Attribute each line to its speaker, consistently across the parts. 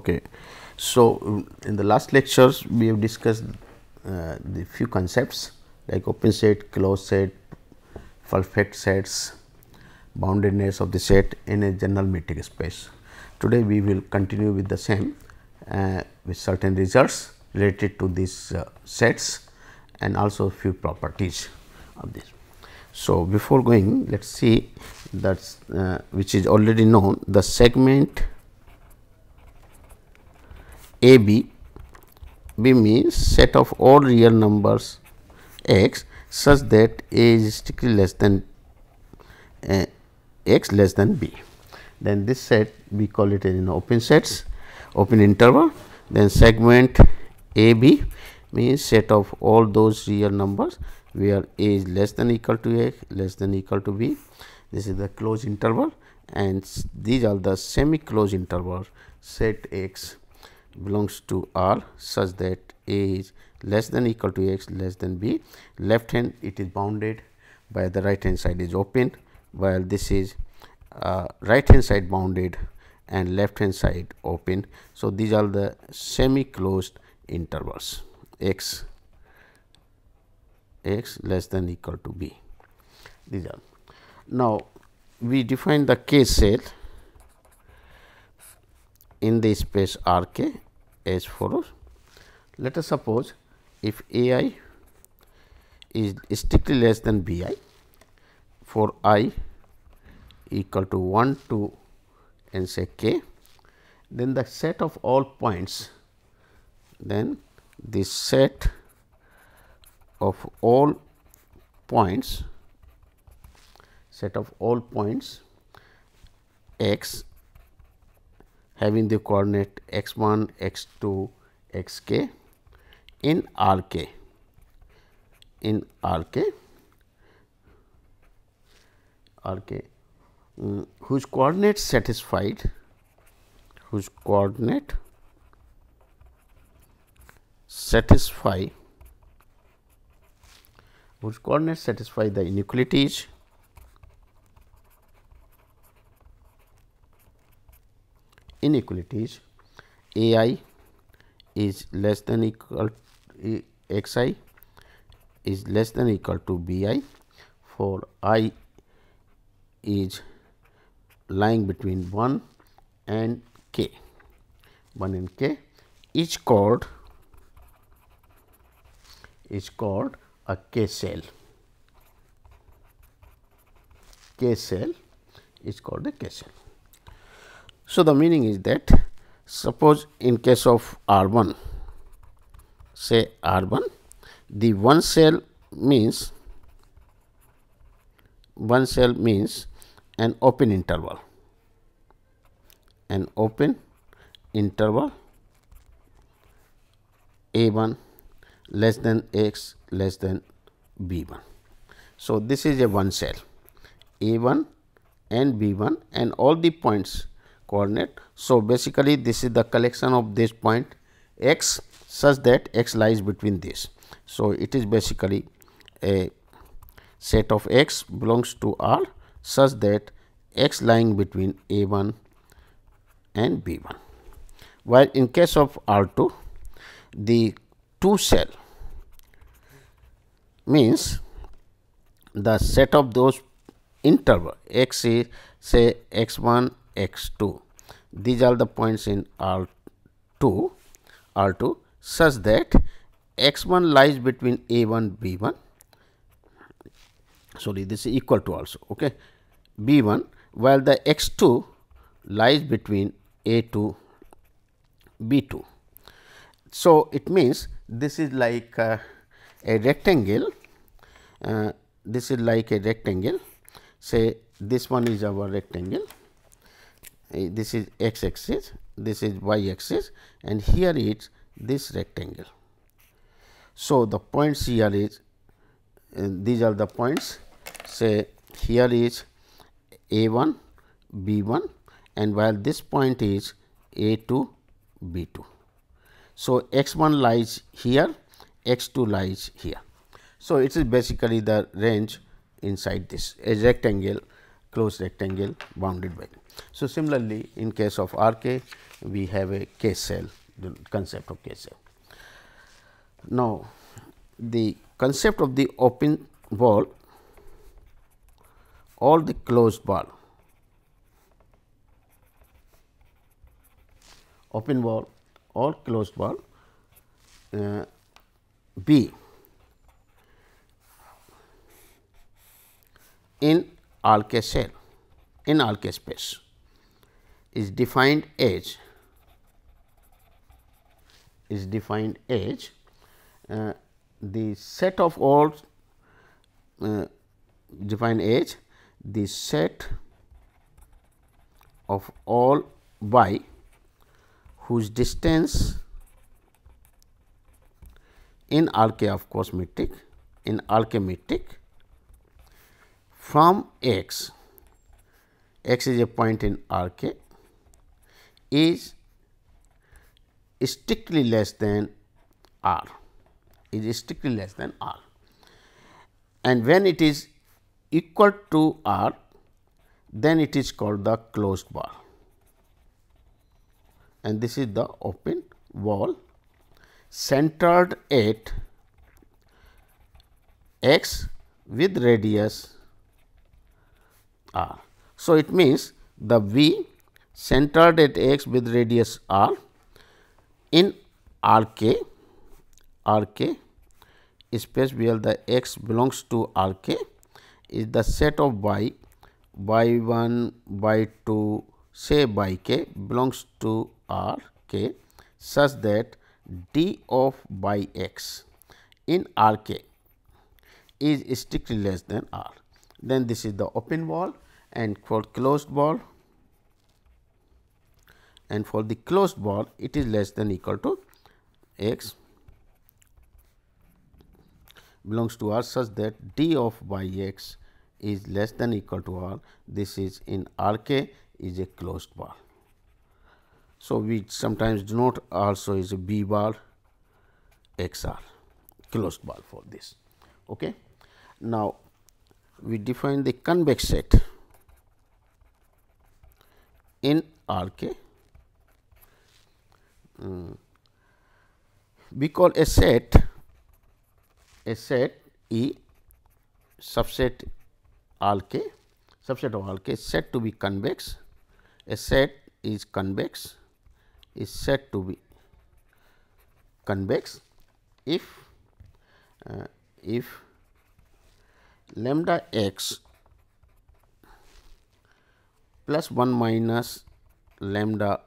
Speaker 1: Okay. So, um, in the last lectures we have discussed uh, the few concepts like open set, closed set, perfect sets, boundedness of the set in a general metric space. Today we will continue with the same uh, with certain results related to these uh, sets and also few properties of this. So, before going let us see that uh, which is already known the segment AB, B means set of all real numbers x such that A is strictly less than uh, x less than B. Then this set we call it an open sets, open interval. Then segment AB means set of all those real numbers where A is less than equal to a less than equal to B. This is the closed interval and these are the semi closed interval set x belongs to R such that A is less than equal to X less than B. Left hand it is bounded by the right hand side is open while this is uh, right hand side bounded and left hand side open. So, these are the semi closed intervals X X less than equal to B. These are. Now, we define the K set in the space R k as follows. Let us suppose if A i is strictly less than B i for i equal to 1 to and say k, then the set of all points, then the set of all points, set of all points x having the coordinate x1, x2, xk in Rk. In Rk, Rk um, whose coordinate satisfied whose coordinate satisfy whose coordinates satisfy the inequalities inequalities a i is less than equal eh, x i is less than equal to b i for i is lying between 1 and k 1 and k is called is called a K cell. K cell is called a K cell. So, the meaning is that suppose in case of R1 say R1 the one cell means one cell means an open interval an open interval a1 less than x less than b1. So, this is a one cell a1 and b1 and all the points coordinate. So, basically this is the collection of this point x such that x lies between this. So, it is basically a set of x belongs to R such that x lying between A1 and B1. While in case of R2, the two cell means the set of those interval x is say x1 x2 these are the points in R2 R2 such that x1 lies between a1 b1 sorry this is equal to also okay b1 while the x2 lies between a2 b2 so it means this is like uh, a rectangle uh, this is like a rectangle say this one is our rectangle Eh, this is x axis, this is y axis and here is this rectangle. So, the points here is eh, these are the points say here is a 1 b 1 and while this point is a 2 b 2. So, x 1 lies here x 2 lies here. So, it is basically the range inside this a rectangle closed rectangle bounded by. So, similarly, in case of RK, we have a K cell, the concept of K cell. Now, the concept of the open ball or the closed ball. open ball or closed ball uh, B in Alke cell in Alke space is defined as is defined as uh, the set of all uh, defined as the set of all y whose distance in Alke of course metric in Alke metric from x, x is a point in R k is strictly less than R, is strictly less than R. And when it is equal to R, then it is called the closed bar. And this is the open wall centered at x with radius r. So, it means the V centered at x with radius r in r k r k space where the x belongs to r k is the set of y by 1 by 2 say by k belongs to r k such that d of by x in r k is strictly less than r. Then this is the open wall and for closed ball and for the closed ball it is less than equal to x belongs to R such that d of y x is less than equal to R. This is in R k is a closed ball. So, we sometimes denote also is a B bar XR closed ball for this. Okay. Now, we define the convex set in RK. Mm. We call a set a set E subset RK subset of RK set to be convex. A set is convex is said to be convex if uh, if lambda x plus 1 minus lambda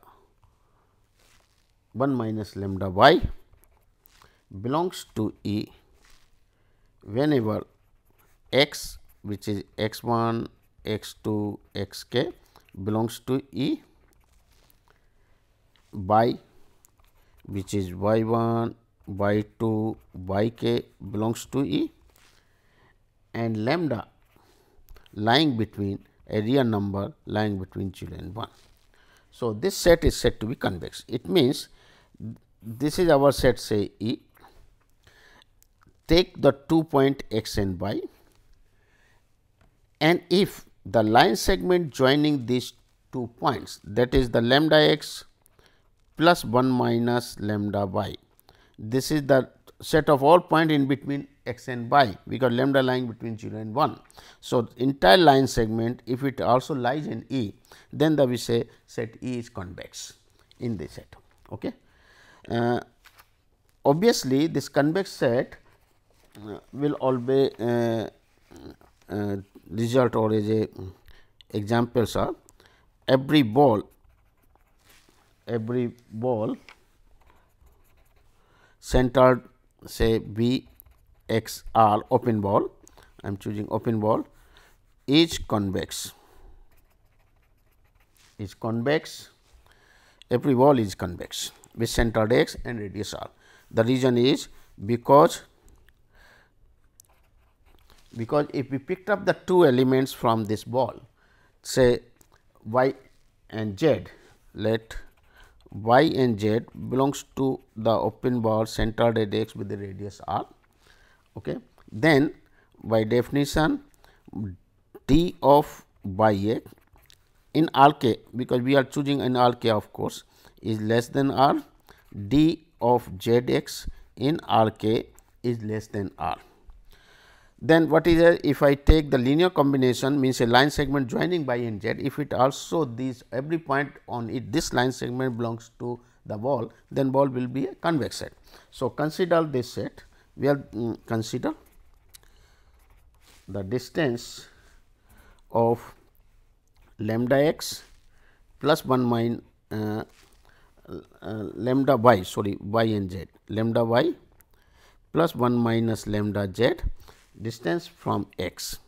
Speaker 1: 1 minus lambda y belongs to E whenever x which is x1, x2, xk belongs to E by which is y1, y2, yk belongs to E and lambda lying between a real number lying between 0 and 1. So, this set is said to be convex. It means this is our set say E. Take the two point x and y and if the line segment joining these two points that is the lambda x plus 1 minus lambda y. This is the set of all point in between X and Y, we got lambda lying between 0 and 1. So, entire line segment if it also lies in E then the we say set E is convex in this set. Okay. Uh, obviously, this convex set uh, will always uh, uh result or as a mm, examples are every ball every ball centered say B x r open ball I am choosing open ball is convex is convex every ball is convex with centered x and radius r. The reason is because because if we picked up the two elements from this ball say y and z let y and z belongs to the open ball centered at x with the radius r Okay. Then by definition d of by a in Rk because we are choosing in Rk of course is less than r d of zx in r k is less than r. Then what is a, if I take the linear combination means a line segment joining by n z if it also this every point on it this line segment belongs to the ball then ball will be a convex set. So, consider this set we are um, mm, consider the distance of lambda x plus 1 minus uh, uh, lambda y sorry y and z lambda y plus 1 minus lambda z distance from x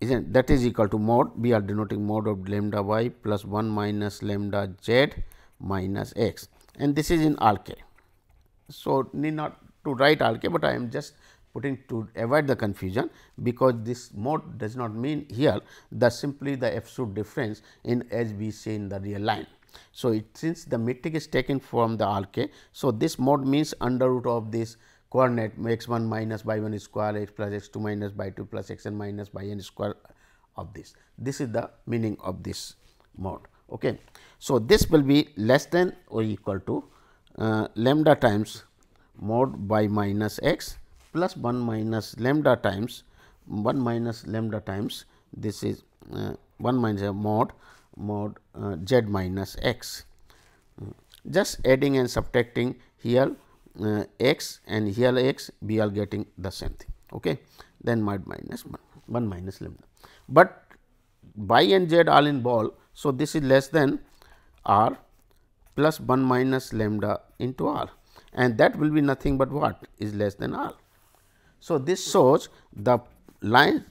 Speaker 1: isn't that is equal to mod we are denoting mod of lambda y plus 1 minus lambda z minus x and this is in RK. So, need not to write R k, but I am just putting to avoid the confusion because this mode does not mean here the simply the absolute difference in as we see in the real line. So, it since the metric is taken from the R k. So, this mode means under root of this coordinate x 1 minus by 1 square x plus x 2 minus by 2 plus x n minus by n square of this. This is the meaning of this mode. Okay. So, this will be less than or equal to uh, lambda times mod by minus x plus 1 minus lambda times 1 minus lambda times this is uh, 1 minus mod mod uh, z minus x. Just adding and subtracting here uh, x and here x we are getting the same thing okay then mod minus 1, 1 minus lambda. But y and z are in ball, so this is less than r plus 1 minus lambda into r and that will be nothing but what is less than r. So, this shows the line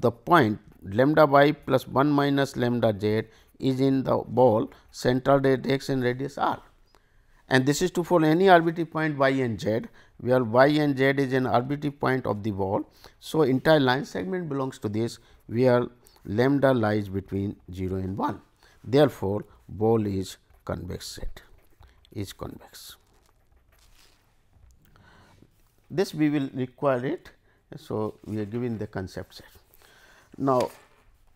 Speaker 1: the point lambda y plus 1 minus lambda z is in the ball centered at x and radius r. And this is to for any arbitrary point y and z, where y and z is an arbitrary point of the ball. So, entire line segment belongs to this, where lambda lies between 0 and 1. Therefore, ball is convex set, is convex. This we will require it. So, we are given the concept set. Now,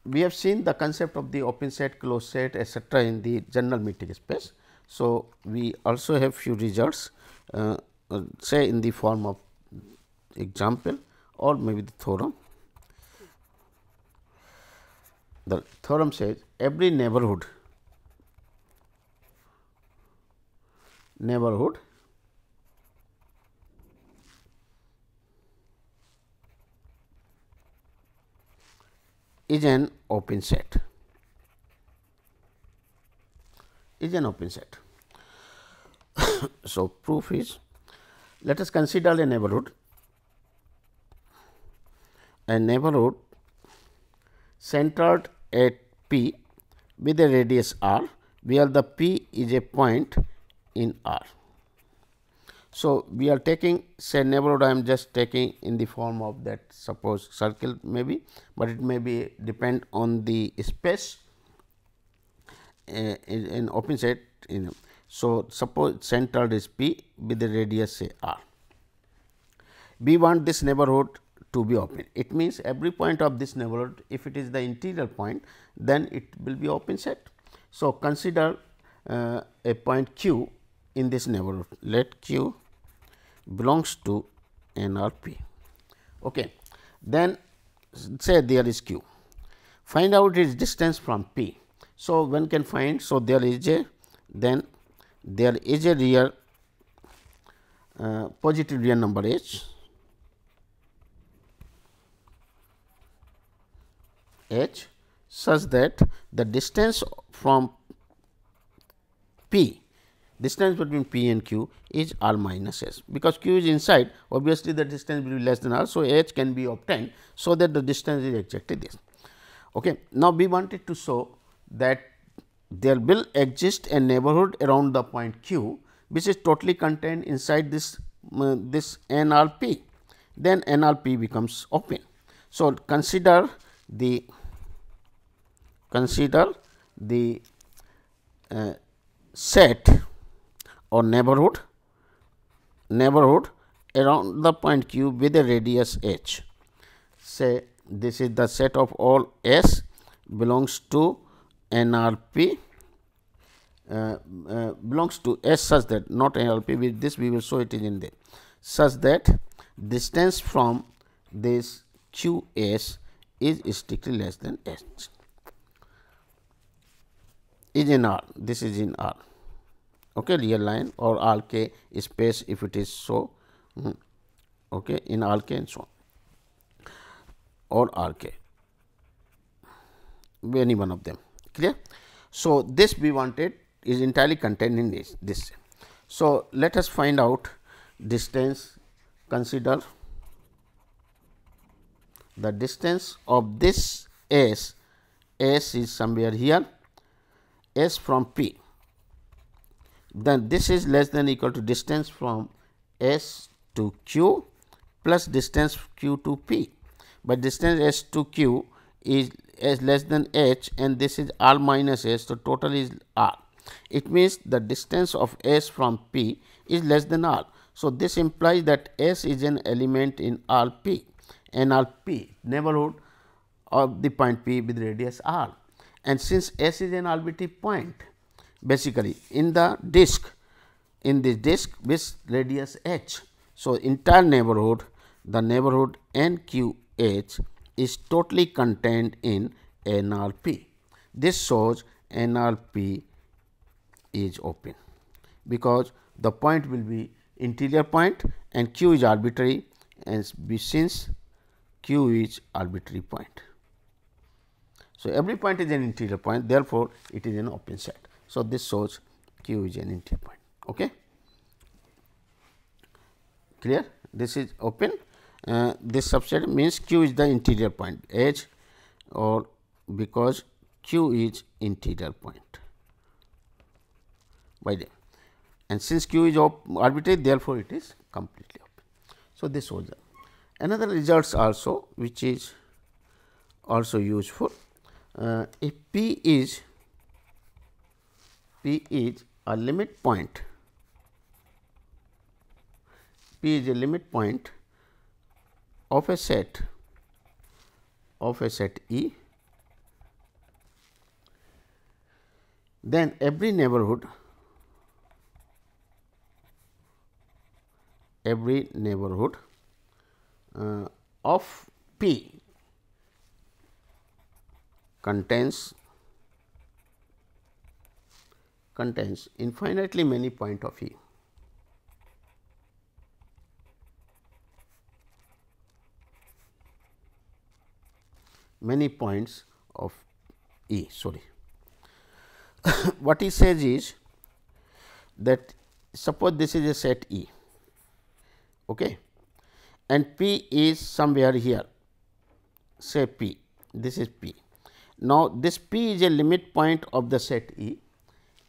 Speaker 1: we have seen the concept of the open set, closed set etc. in the general metric space. So, we also have few results uh, say in the form of example or maybe the theorem. The theorem says every neighborhood neighborhood is an open set is an open set. so, proof is let us consider a neighborhood a neighborhood centered at P with a radius r where the P is a point in R. So, we are taking say neighborhood I am just taking in the form of that suppose circle maybe, but it may be depend on the space uh, in, in, open set. You know. So, suppose central is P with the radius say R. We want this neighborhood to be open. It means every point of this neighborhood if it is the interior point then it will be open set. So, consider uh, a point q in this neighborhood. Let q belongs to NRP. Okay. Then say there is Q. Find out its distance from P. So, one can find. So, there is a then there is a real uh, positive real number H H such that the distance from P distance between P and Q is r minus s. Because Q is inside, obviously the distance will be less than r. So, h can be obtained, so that the distance is exactly this. Okay. Now, we wanted to show that there will exist a neighborhood around the point Q, which is totally contained inside this, uh, this NRP. Then NRP becomes open. So, consider the consider the uh, set or neighborhood neighborhood around the point q with a radius h say this is the set of all s belongs to nrp uh, uh, belongs to s such that not nrp with this we will show it is in there such that distance from this qs is strictly less than s is in r this is in r okay real line or all k space if it is so mm-hmm. okay in all k and so on or all k any one of them clear so this we wanted is entirely contained in this this so let us find out distance consider the distance of this s s is somewhere here s from p then this is less than equal to distance from S to Q plus distance Q to P. But distance S to Q is S less than H and this is R minus S, so total is R. It means the distance of S from P is less than R. So, this implies that S is an element in RP, NRP neighborhood of the point P with radius R. And since S is an arbitrary point, basically in the disk in this disk with radius h. So, entire neighborhood the neighborhood NQH is totally contained in NRP. This shows NRP is open because the point will be interior point and Q is arbitrary and since Q is arbitrary point. So, every point is an interior point therefore, it is an open set. So, this shows Q is an entry point. Okay. Clear? This is open. Uh, this subset means Q is the interior point H or because Q is interior point by the, And since Q is arbitrary, therefore, it is completely open. So, this was the another results also which is also useful. Uh, if P is P is a limit point. P is a limit point of a set of a set E. Then every neighborhood every neighborhood uh, of P contains contains infinitely many point of view. many points of E sorry. what he says is that suppose this is a set E okay, and P is somewhere here say P this is P. Now, this P is a limit point of the set E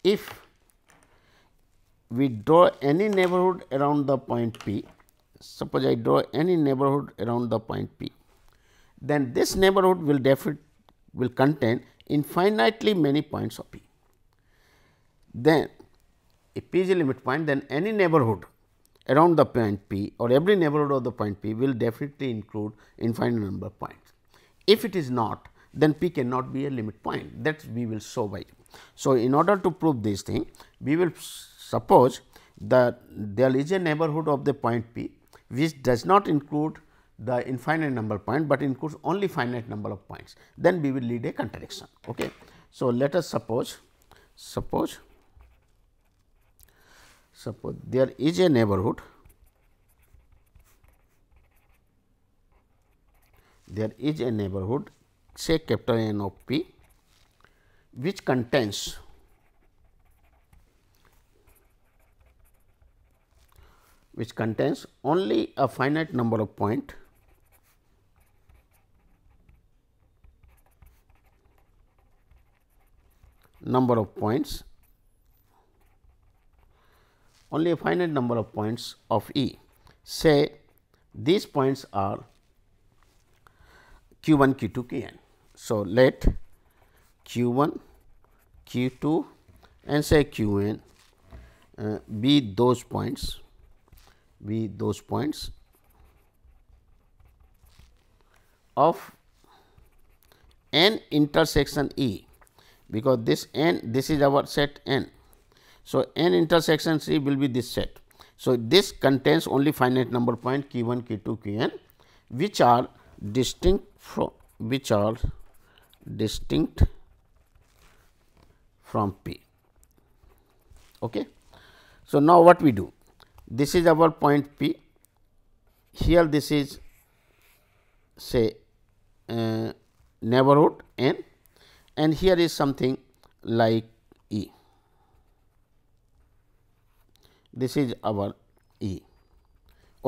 Speaker 1: if we draw any neighborhood around the point P, suppose I draw any neighborhood around the point P, then this neighborhood will definitely will contain infinitely many points of P. Then if P is a limit point, then any neighborhood around the point P or every neighborhood of the point P will definitely include infinite number of points. If it is not, then P cannot be a limit point that we will show by so, in order to prove this thing, we will suppose that there is a neighborhood of the point P, which does not include the infinite number point, but includes only finite number of points. Then we will lead a contradiction. Okay. So, let us suppose, suppose, suppose there is a neighborhood, there is a neighborhood say capital N of P which contains which contains only a finite number of point number of points only a finite number of points of E. Say these points are q 1, q 2, q n. So, let Q1, Q2 and say Qn uh, be those points, be those points of n intersection E because this n this is our set n. So, n intersection C will be this set. So, this contains only finite number point q 1, q 2, q n which are distinct from which are distinct from P. Okay. So, now what we do? This is our point P, here this is say uh, neighborhood N and here is something like E. This is our E.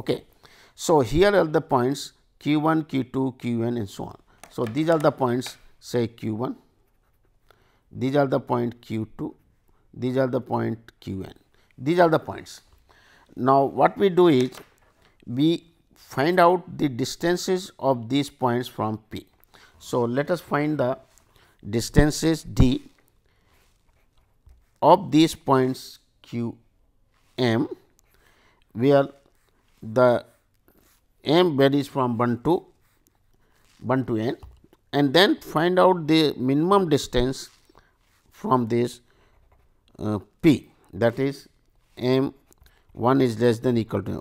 Speaker 1: Okay. So, here are the points q 1, q 2, q n and so on. So, these are the points say q 1, these are the point q 2, these are the point q n, these are the points. Now, what we do is we find out the distances of these points from P. So, let us find the distances d of these points q m where the m varies from 1 to 1 to n and then find out the minimum distance from this uh, P that is m 1 is less than equal to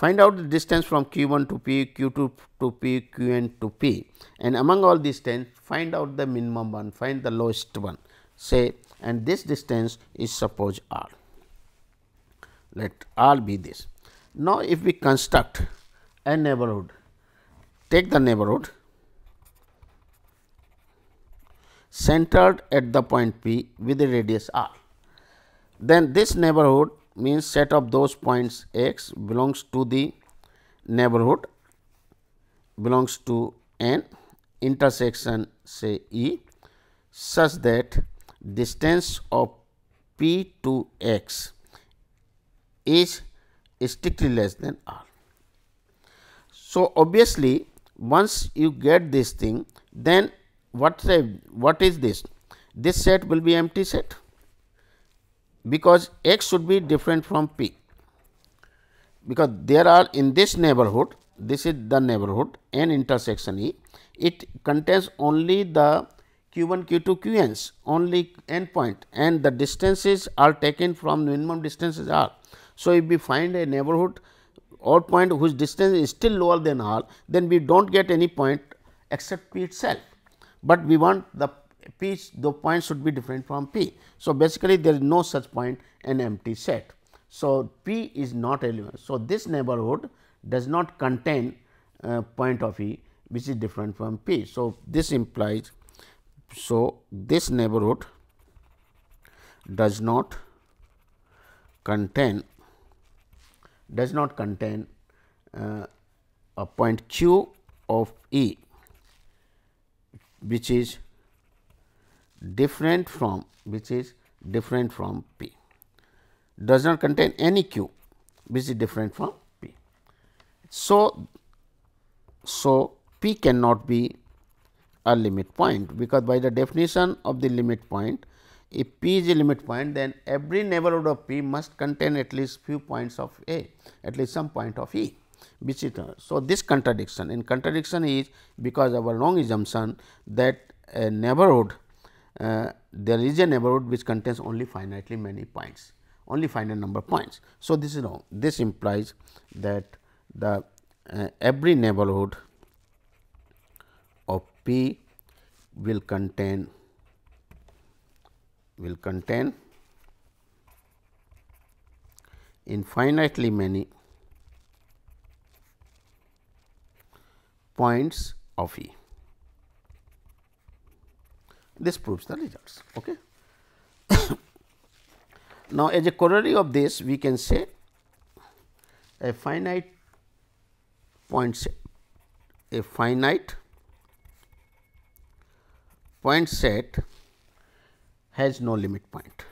Speaker 1: Find out the distance from q 1 to p, q 2 to p, q n to p and among all these 10 find out the minimum one, find the lowest one say and this distance is suppose r. Let r be this. Now, if we construct a neighborhood, take the neighborhood centered at the point P with a radius r. Then this neighborhood means set of those points x belongs to the neighborhood belongs to an intersection say E such that distance of P to x is strictly less than r. So, obviously, once you get this thing then what say what is this? This set will be empty set because x should be different from p because there are in this neighborhood this is the neighborhood n intersection e it contains only the q1 q2 qn's only n point and the distances are taken from minimum distances r so if we find a neighborhood or point whose distance is still lower than r then we don't get any point except p itself but we want the P the point should be different from P. So, basically there is no such point in empty set. So, P is not element. So, this neighborhood does not contain a uh, point of E which is different from P. So, this implies so this neighborhood does not contain does not contain uh, a point q of E which is different from which is different from P does not contain any q which is different from P. So, so P cannot be a limit point because by the definition of the limit point if P is a limit point then every neighborhood of P must contain at least few points of A at least some point of E. So, this contradiction In contradiction is because our wrong assumption that a neighborhood uh, there is a neighborhood which contains only finitely many points only finite number points. So, this is wrong this implies that the uh, every neighborhood of P will contain will contain infinitely many points of E. This proves the results. Okay. now, as a corollary of this, we can say a finite point set, a finite point set has no limit point.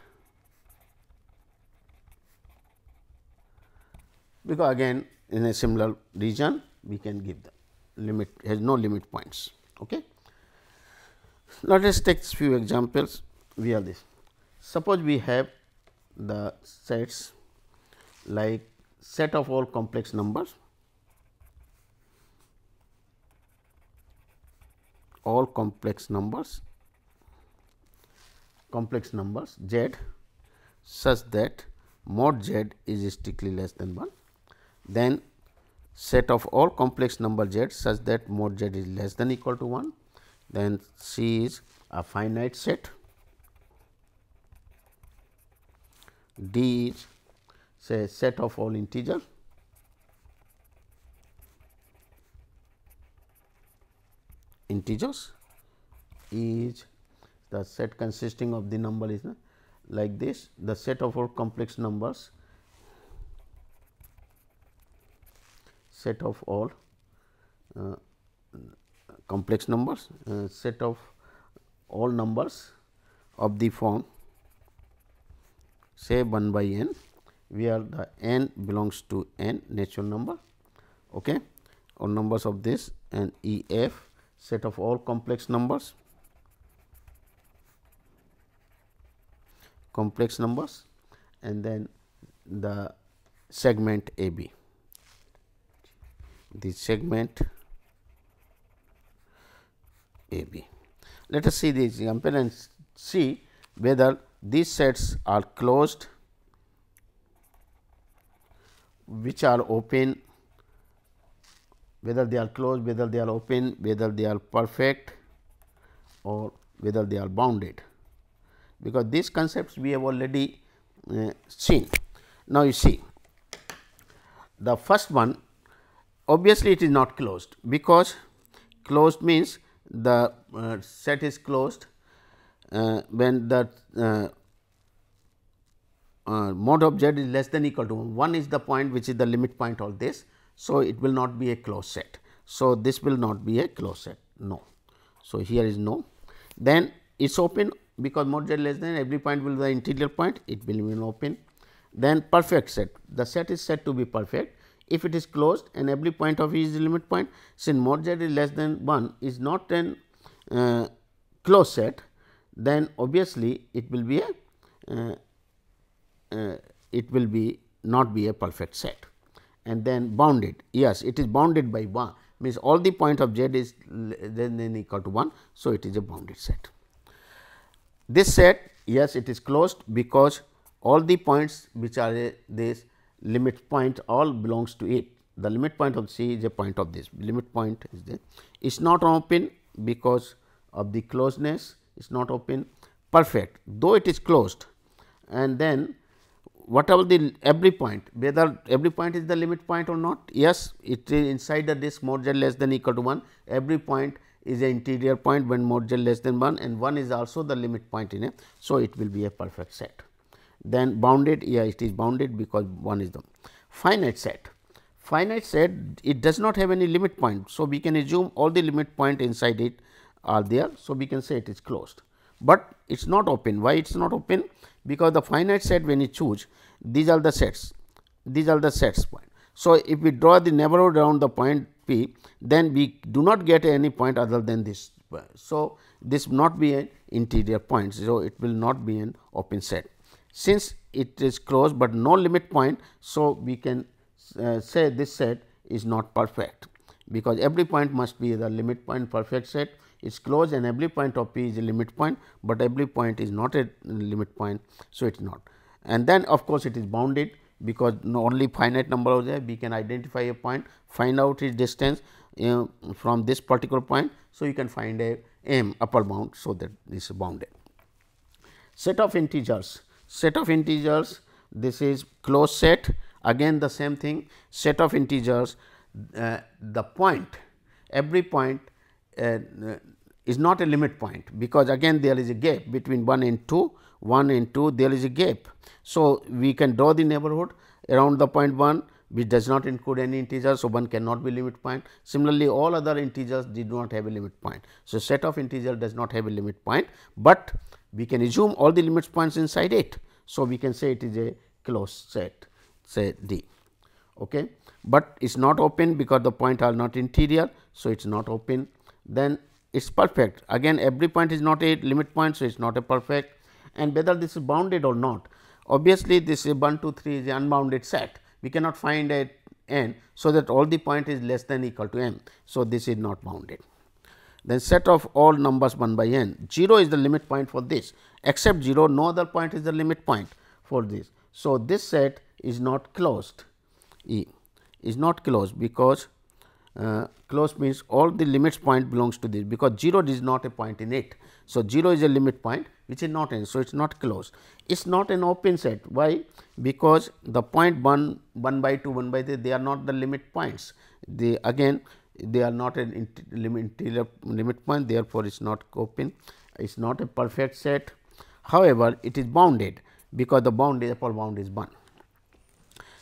Speaker 1: Because again in a similar region we can give the limit has no limit points. Okay. let us take few examples We have this. Suppose we have the sets like set of all complex numbers, all complex numbers, complex numbers z such that mod z is strictly less than 1, then set of all complex number z such that mod z is less than equal to 1, then C is a finite set, D is say set of all integer integers is the set consisting of the number is like this the set of all complex numbers set of all uh, complex numbers, uh, set of all numbers of the form say 1 by n, where the n belongs to n natural number okay, or numbers of this and E f set of all complex numbers complex numbers and then the segment A B the segment AB. Let us see the example and see whether these sets are closed, which are open, whether they are closed, whether they are open, whether they are perfect or whether they are bounded, because these concepts we have already uh, seen. Now, you see the first one obviously it is not closed because closed means the uh, set is closed uh, when the uh, uh mod of z is less than equal to 1. 1 is the point which is the limit point of this. So, it will not be a closed set. So, this will not be a closed set no. So, here is no then it is open because mod z less than every point will be the interior point it will be open. Then perfect set the set is said to be perfect if it is closed and every point of E is the limit point since mod z is less than 1 is not an uh, closed set then obviously it will be a uh, uh, it will be not be a perfect set and then bounded yes it is bounded by 1 means all the point of z is then then equal to 1 so it is a bounded set this set yes it is closed because all the points which are this limit point all belongs to it. The limit point of C is a point of this limit point is there. It is not open because of the closeness, it is not open perfect though it is closed and then whatever the every point whether every point is the limit point or not yes it is inside the disk more than less than equal to 1 every point is an interior point when more than less than 1 and 1 is also the limit point in a. So, it will be a perfect set then bounded yeah it is bounded because one is the finite set. Finite set it does not have any limit point. So, we can assume all the limit point inside it are there. So, we can say it is closed, but it is not open. Why it is not open? Because the finite set when you choose these are the sets, these are the sets point. So, if we draw the neighborhood around the point P then we do not get any point other than this. So, this not be an interior point. So, it will not be an open set since it is closed, but no limit point. So, we can uh, say this set is not perfect, because every point must be the limit point perfect set is closed and every point of P is a limit point, but every point is not a limit point. So, it is not and then of course, it is bounded because no only finite number of there we can identify a point find out its distance from this particular point. So, you can find a m upper bound. So, that this is bounded set of integers set of integers this is closed set again the same thing set of integers uh, the point every point uh, uh, is not a limit point because again there is a gap between 1 and 2 1 and 2 there is a gap. So, we can draw the neighborhood around the point 1 which does not include any integer. So, 1 cannot be limit point. Similarly, all other integers did not have a limit point. So, set of integers does not have a limit point, but we can assume all the limit points inside it. So, we can say it is a closed set say D. Okay. But it is not open because the point are not interior. So, it is not open then it is perfect again every point is not a limit point. So, it is not a perfect and whether this is bounded or not obviously, this is 1 2 3 is unbounded set we cannot find a n. So, that all the point is less than equal to m. So, this is not bounded then set of all numbers 1 by n. 0 is the limit point for this except 0 no other point is the limit point for this. So, this set is not closed E is not closed because uh, closed means all the limits point belongs to this because 0 is not a point in it. So, 0 is a limit point which is not n. So, it is not closed. It is not an open set. Why? Because the point 1, 1 by 2, 1 by 3 they are not the limit points. They again they are not a limit, limit point therefore, it is not open it is not a perfect set. However, it is bounded because the bound is upper bound is 1.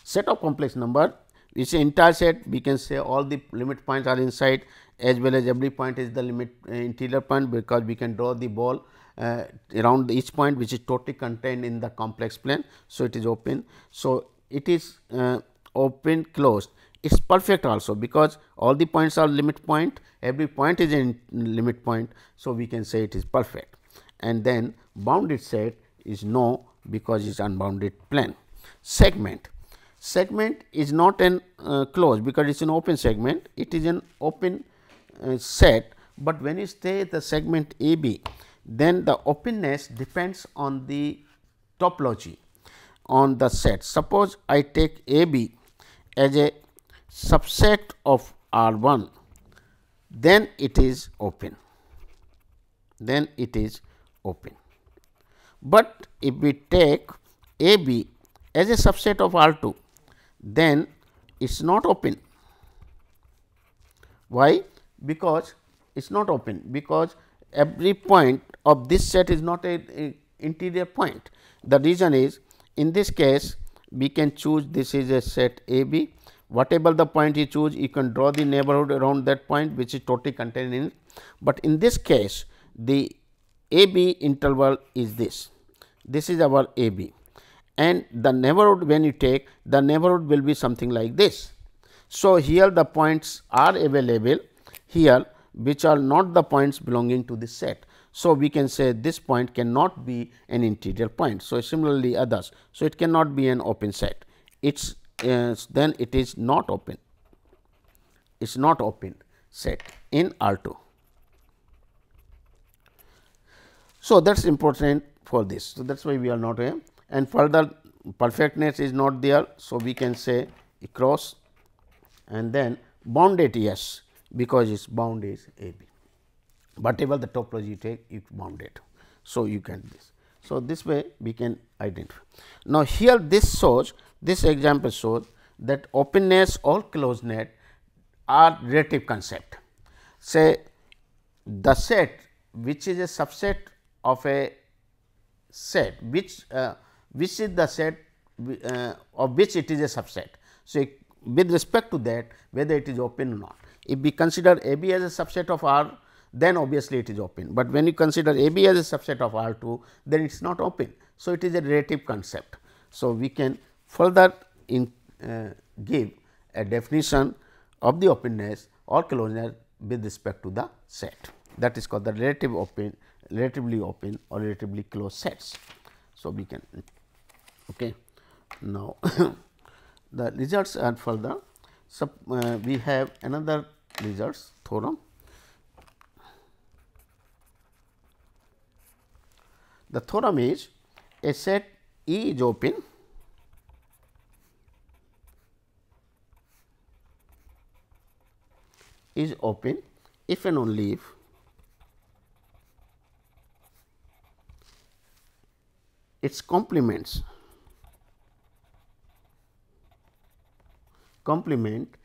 Speaker 1: Set of complex number is entire set we can say all the limit points are inside as well as every point is the limit uh, interior point because we can draw the ball uh, around each point which is totally contained in the complex plane. So, it is open. So, it is uh, open closed is perfect also because all the points are limit point every point is a limit point. So, we can say it is perfect and then bounded set is no because it is unbounded plane. Segment segment is not an uh, closed because it is an open segment it is an open uh, set, but when you say the segment A B then the openness depends on the topology on the set. Suppose I take A B as a subset of R1, then it is open. Then it is open. But if we take AB as a subset of R2, then it's not open. Why? Because it's not open because every point of this set is not a, interior point. The reason is in this case we can choose this is a set AB whatever the point you choose you can draw the neighborhood around that point which is totally contained in it. But in this case the AB interval is this, this is our AB and the neighborhood when you take the neighborhood will be something like this. So, here the points are available here which are not the points belonging to this set. So, we can say this point cannot be an interior point. So, similarly others. So, it cannot be an open set. Its then it is not open, it is not open set in R 2. So, that is important for this. So, that is why we are not a and further perfectness is not there. So, we can say cross and then bounded yes because its bound is A B. Whatever the topology you take it bounded. So, you can this. So, this way we can identify. Now, here this shows this example shows that openness or closeness are relative concept. Say the set which is a subset of a set which uh, which is the set uh, of which it is a subset. So, with respect to that whether it is open or not. If we consider A B as a subset of R then obviously it is open, but when you consider A B as a subset of R 2 then it is not open. So, it is a relative concept. So, we can further in, uh, give a definition of the openness or closeness with respect to the set that is called the relative open relatively open or relatively closed sets. So, we can okay. now the results are further sub, uh, we have another results theorem the theorem is a set E is open is open if and only if its complements complement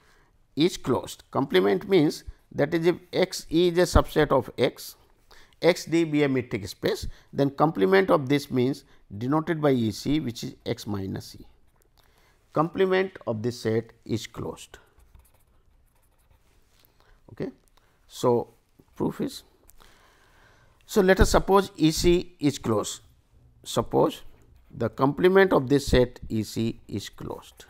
Speaker 1: is closed. Complement means that is if x e is a subset of x, x d be a metric space, then complement of this means denoted by e c which is x minus e. Complement of this set is closed. Okay. So, proof is so let us suppose EC is closed. Suppose the complement of this set EC is closed.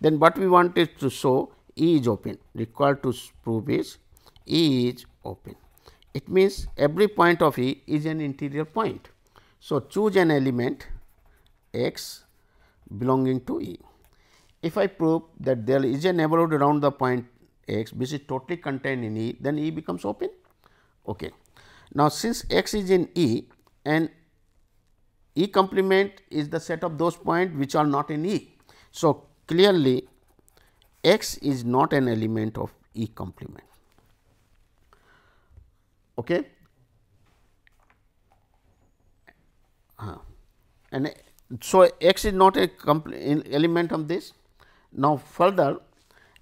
Speaker 1: Then what we want is to show E is open required to prove is E is open. It means every point of E is an interior point. So, choose an element x belonging to E. If I prove that there is a neighborhood around the point x which is totally contained in E, then E becomes open. Okay. Now, since x is in E and E complement is the set of those points which are not in E. So, clearly x is not an element of E complement. Okay. Uh, and so, x is not a element of this. Now, further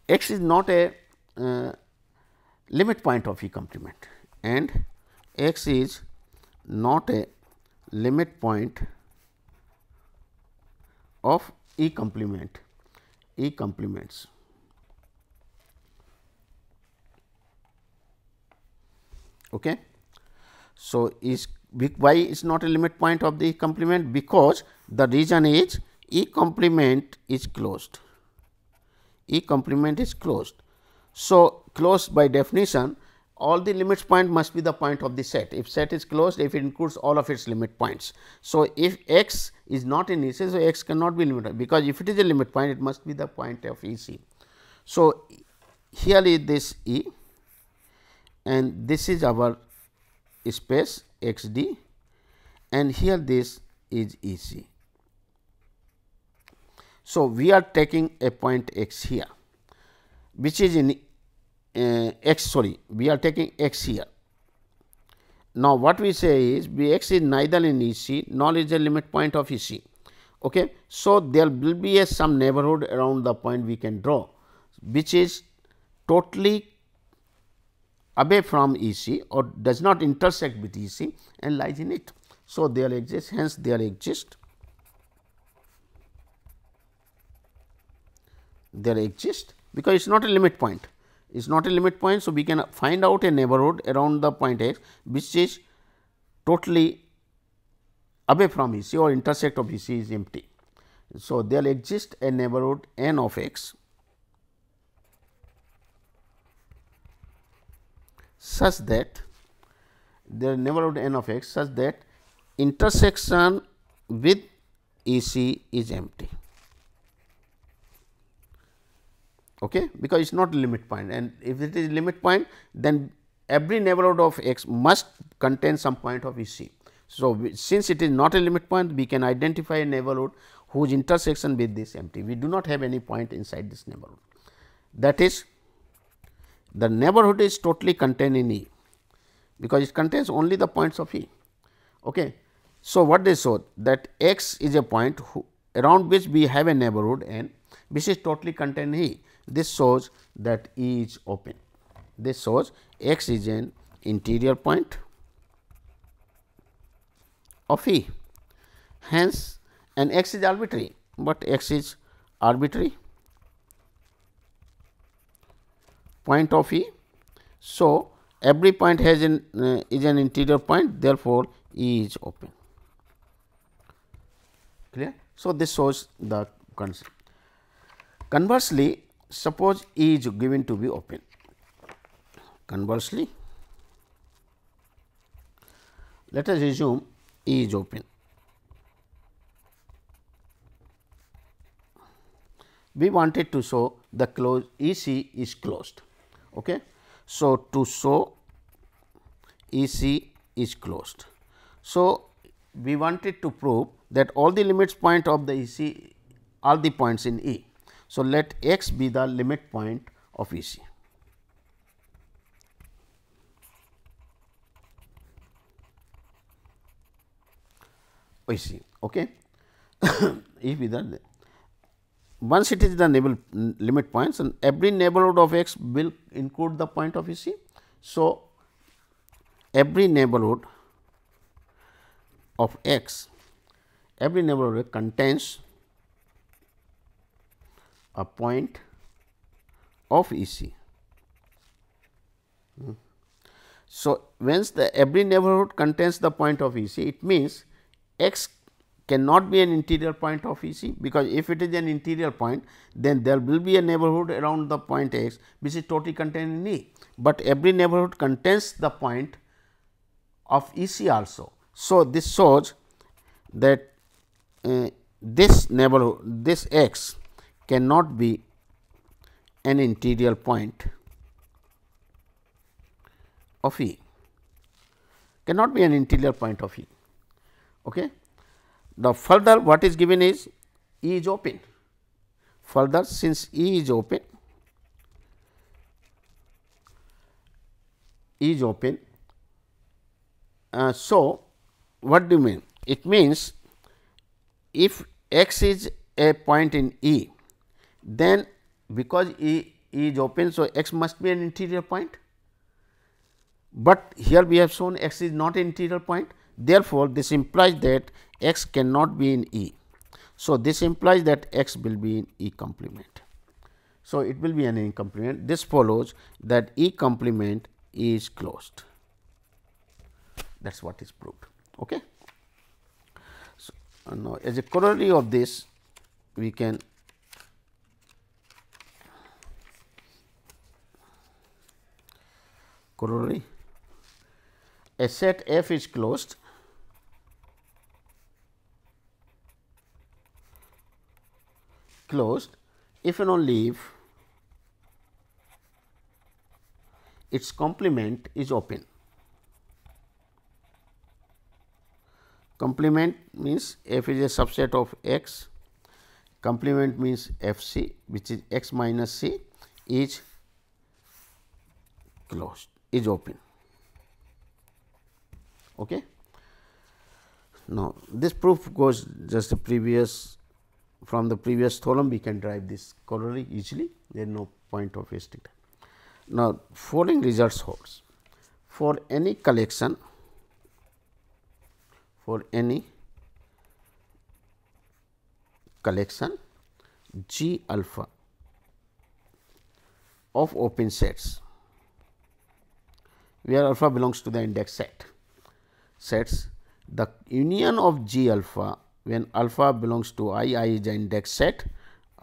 Speaker 1: x is not a uh, limit point of E complement and x is not a limit point of E complement, E complements. Okay. So, is y is not a limit point of the complement because the reason is E complement is closed, E complement is closed. So, closed by definition all the limits point must be the point of the set. If set is closed, if it includes all of its limit points. So, if x is not in EC, so x cannot be limited because if it is a limit point, it must be the point of EC. So, here is this E and this is our space x d and here this is E c. So, we are taking a point x here which is in uh, x sorry we are taking x here. Now, what we say is Bx is neither in EC nor is a limit point of EC. Okay. So, there will be a some neighborhood around the point we can draw which is totally away from EC or does not intersect with EC and lies in it. So, there exists hence there exists there exists because it is not a limit point. It is not a limit point. So, we can find out a neighborhood around the point x which is totally away from EC or intersect of EC is empty. So, there will exist a neighborhood n of x such that the neighborhood n of x such that intersection with EC is empty. okay, because it is not limit point and if it is limit point then every neighborhood of x must contain some point of EC. So, we, since it is not a limit point we can identify a neighborhood whose intersection with this empty, we do not have any point inside this neighborhood. That is the neighborhood is totally contained in E because it contains only the points of E. Okay. So, what they showed that x is a point who, around which we have a neighborhood and which is totally contained in E. This shows that E is open. This shows X is an interior point of E. Hence, and X is arbitrary, but X is arbitrary point of E. So, every point has an uh, is an interior point therefore, E is open clear. So, this shows the concept. Conversely, suppose E is given to be open. Conversely, let us assume E is open. We wanted to show the closed EC is closed. Okay. So, to show EC is closed. So, we wanted to prove that all the limits point of the EC all the points in E so, let x be the limit point of EC. Oh, EC okay. if the once it is the neighbor, limit points and every neighborhood of x will include the point of EC. So, every neighborhood of x every neighborhood contains a point of EC. Hmm. So, once the every neighborhood contains the point of EC, it means x cannot be an interior point of EC because if it is an interior point, then there will be a neighborhood around the point x which is totally contained in E, but every neighborhood contains the point of EC also. So, this shows that uh, this neighborhood this x cannot be an interior point of E, cannot be an interior point of E. Okay. The further what is given is E is open. Further since E is open, E is open. Uh, so, what do you mean? It means if x is a point in E then because E is open. So, x must be an interior point, but here we have shown x is not an interior point. Therefore, this implies that x cannot be in E. So, this implies that x will be in E complement. So, it will be an E complement. This follows that E complement is closed. That is what is proved. Okay. So, now, as a corollary of this, we can corollary a set F is closed closed if and only if its complement is open. Complement means F is a subset of X, complement means F C which is X minus C is closed is open. Okay. Now, this proof goes just the previous from the previous theorem we can drive this corollary easily there is no point of wasting time. Now, following results holds for any collection for any collection G alpha of open sets where alpha belongs to the index set sets the union of g alpha when alpha belongs to i i is the index set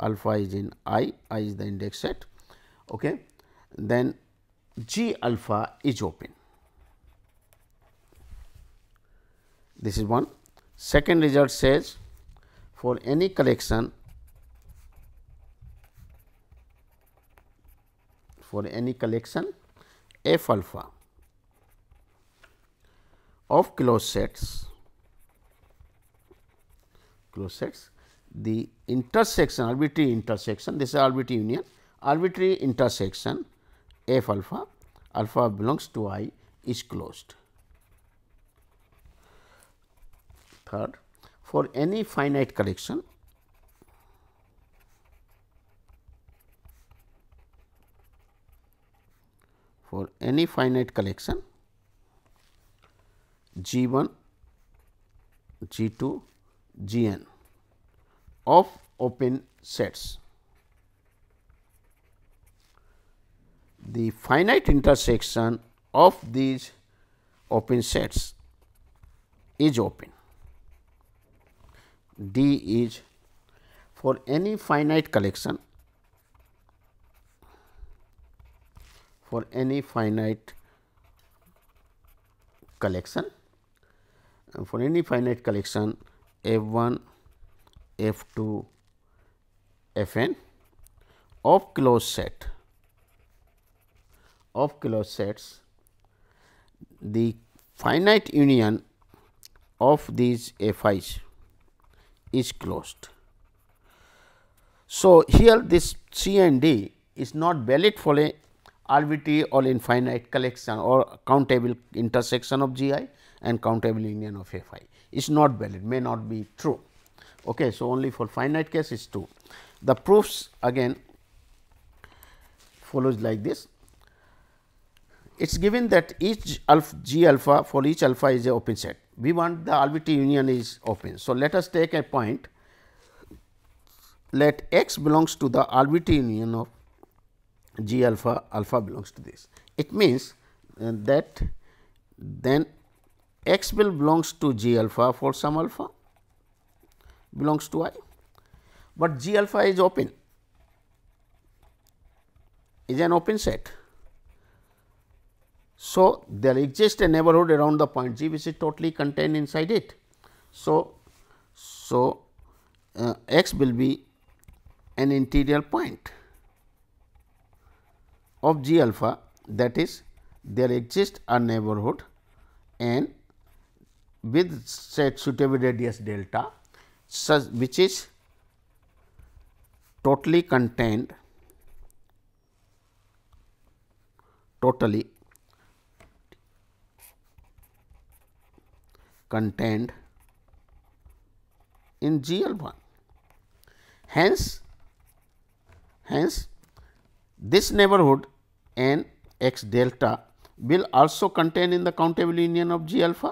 Speaker 1: alpha is in i i is the index set okay then g alpha is open this is one second result says for any collection for any collection f alpha of closed sets closed sets the intersection arbitrary intersection this is arbitrary union arbitrary intersection f alpha alpha belongs to i is closed third for any finite collection for any finite collection G 1, G 2, G n of open sets. The finite intersection of these open sets is open. D is for any finite collection for any finite collection for any finite collection f1 f2 fn of closed set of closed sets the finite union of these fi's is closed so here this c and d is not valid for a arbitrary or infinite collection or countable intersection of g i and countable union of f i is not valid may not be true. Okay, so, only for finite case is true. The proofs again follows like this. It is given that each alpha g alpha for each alpha is a open set. We want the RVT union is open. So, let us take a point let x belongs to the RVT union of g alpha alpha belongs to this. It means uh, that then x will belongs to g alpha for some alpha belongs to i, but g alpha is open is an open set. So, there exists a neighborhood around the point g which is totally contained inside it. So, so uh, x will be an interior point of g alpha that is there exists a neighborhood and with set suitable radius delta such which is totally contained totally contained in GL1. Hence, hence this neighborhood n x delta will also contain in the countable union of G alpha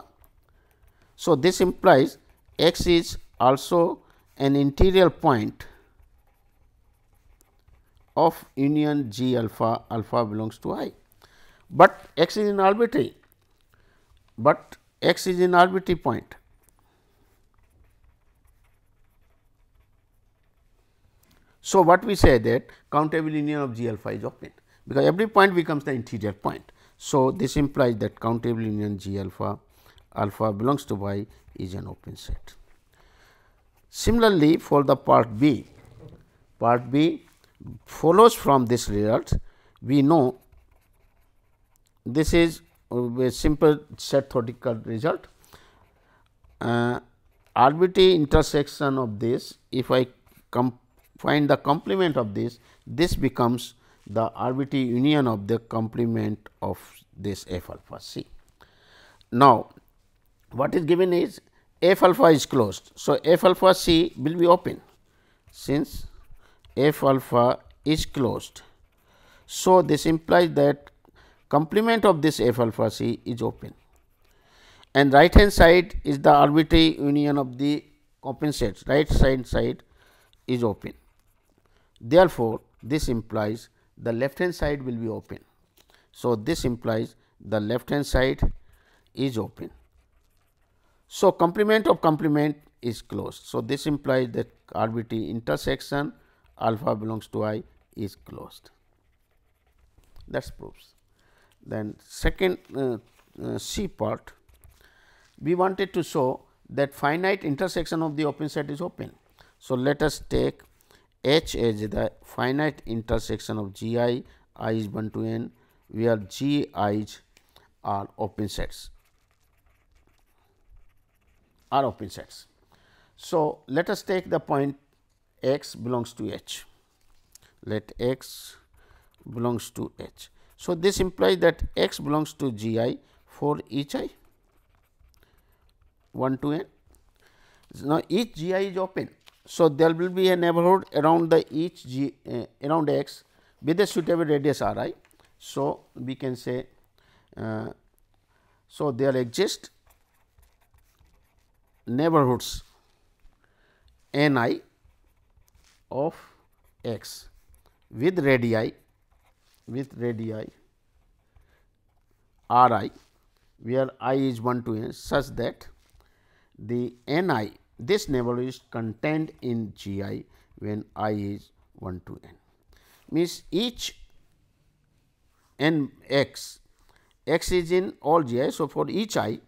Speaker 1: so, this implies x is also an interior point of union g alpha, alpha belongs to i, but x is in arbitrary, but x is in arbitrary point. So, what we say that countable union of g alpha is open because every point becomes the interior point. So, this implies that countable union g alpha alpha belongs to y is an open set. Similarly, for the part B, part B follows from this result, we know this is a simple set theoretical result. Uh, arbitrary intersection of this, if I find the complement of this, this becomes the arbitrary union of the complement of this f alpha c. Now, what is given is f alpha is closed. So, f alpha c will be open since f alpha is closed. So, this implies that complement of this f alpha c is open and right hand side is the arbitrary union of the compensates right hand side is open. Therefore, this implies the left hand side will be open. So, this implies the left hand side is open. So, complement of complement is closed. So, this implies that RBT intersection alpha belongs to i is closed. That's proves. Then second uh, uh, C part, we wanted to show that finite intersection of the open set is open. So, let us take H as the finite intersection of G i, i is 1 to n, where G I i's are open sets are open sets. So, let us take the point x belongs to H, let x belongs to H. So, this implies that x belongs to g i for each i 1 to n. Now, each g i is open. So, there will be a neighborhood around the each g uh, around x with a suitable radius r i. So, we can say uh, so there exists neighborhoods n i of x with radii with radii r i where i is 1 to n such that the n i this neighborhood is contained in g i when i is 1 to n means each n x x is in all g i. So, for each i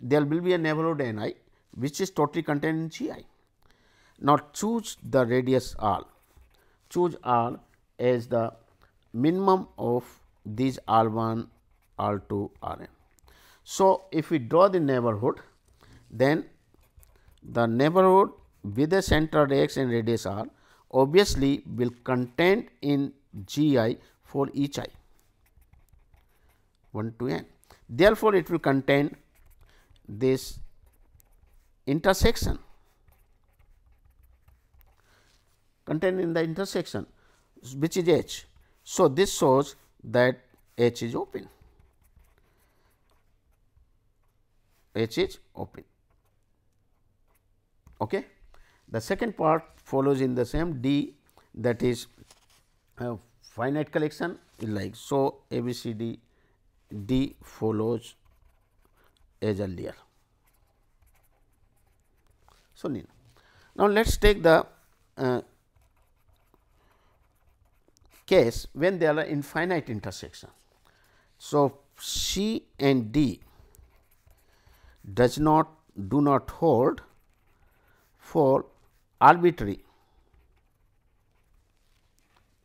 Speaker 1: there will be a neighborhood n i which is totally contained in GI. Now, choose the radius r. Choose r as the minimum of these r 1, r 2, r n. So, if we draw the neighborhood, then the neighborhood with a center x and radius r obviously will contain in gi for each i 1 to n. Therefore, it will contain this intersection contained in the intersection which is H. So, this shows that H is open, H is open. Okay. The second part follows in the same D that is a uh, finite collection like so A B C D D follows as earlier. So Now, let us take the uh, case when there are infinite intersection. So, C and D does not do not hold for arbitrary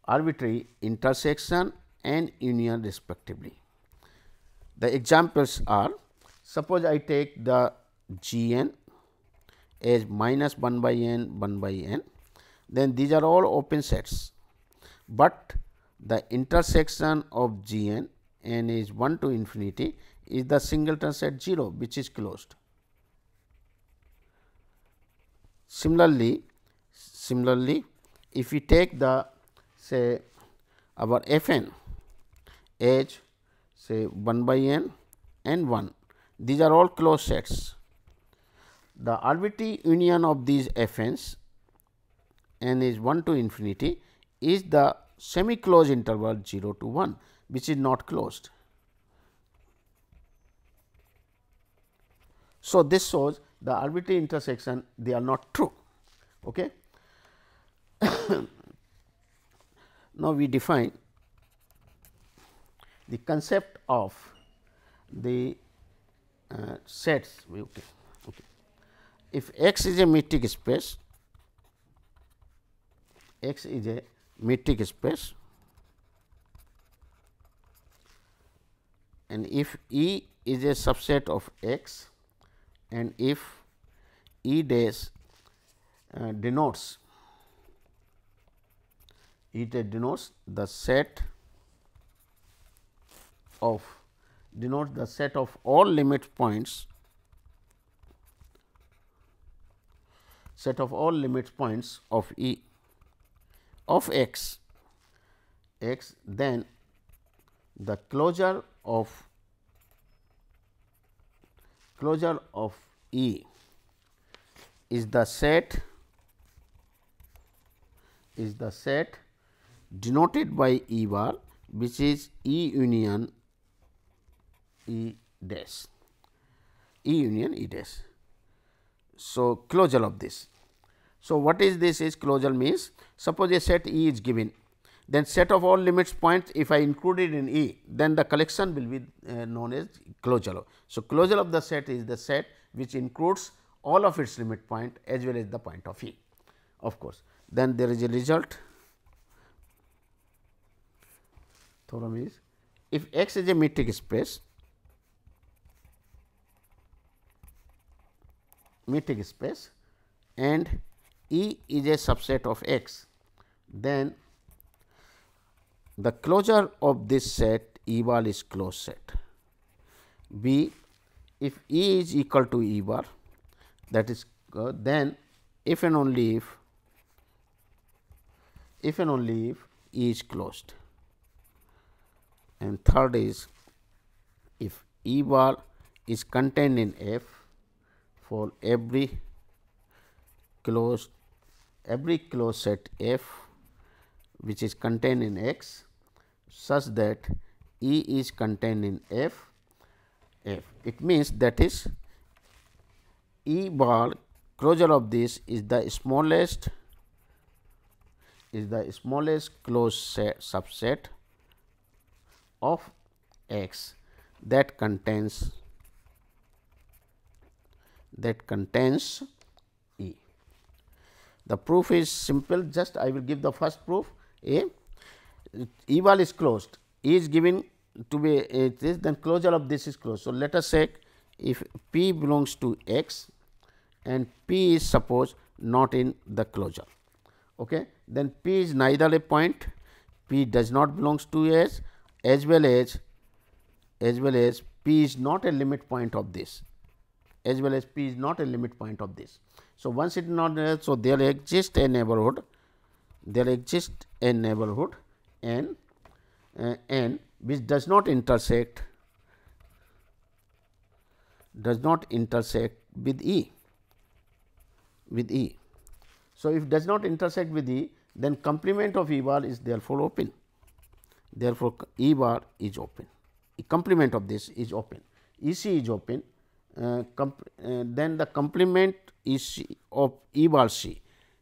Speaker 1: arbitrary intersection and union respectively. The examples are suppose I take the G n as minus 1 by n 1 by n then these are all open sets but the intersection of gn n is 1 to infinity is the singleton set 0 which is closed. Similarly, similarly if we take the say our fn h say 1 by n n 1 these are all closed sets the arbitrary union of these f n is 1 to infinity is the semi closed interval 0 to 1 which is not closed. So, this shows the arbitrary intersection they are not true. Okay. now, we define the concept of the uh, sets. Okay if X is a metric space, X is a metric space and if E is a subset of X and if E dash uh, denotes it denotes the set of denotes the set of all limit points set of all limit points of E of x x then the closure of closure of E is the set is the set denoted by E bar which is E union E dash E union E dash so, closure of this. So, what is this is closure means suppose a set E is given then set of all limits points if I include it in E then the collection will be uh, known as closure. So, closure of the set is the set which includes all of its limit point as well as the point of E of course. Then there is a result theorem is if X is a metric space metric space and E is a subset of X, then the closure of this set E bar is closed set. B if E is equal to E bar that is uh, then if and only if if and only if E is closed and third is if E bar is contained in F for every closed every closed set F which is contained in X such that E is contained in F F. It means that is E bar closure of this is the smallest is the smallest closed set, subset of X that contains that contains E. The proof is simple just I will give the first proof A E wall is closed E is given to be a this then closure of this is closed. So, let us say if P belongs to X and P is suppose not in the closure okay. then P is neither a point, P does not belongs to S as well as as well as P is not a limit point of this as well as P is not a limit point of this. So, once it not there, so there exists a neighborhood, there exists a neighborhood n, uh, n which does not intersect, does not intersect with E, with E. So, if does not intersect with E, then complement of E bar is therefore open. Therefore, E bar is open. a complement of this is open. E c is open uh, uh, then the complement is of E bar C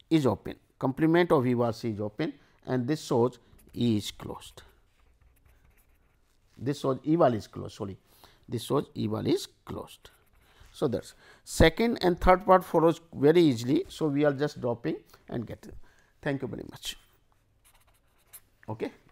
Speaker 1: is open, complement of E bar C is open and this shows E is closed. This shows E bar is closed, sorry, this shows E bar is closed. So, that is second and third part follows very easily. So, we are just dropping and getting. Thank you very much. Okay.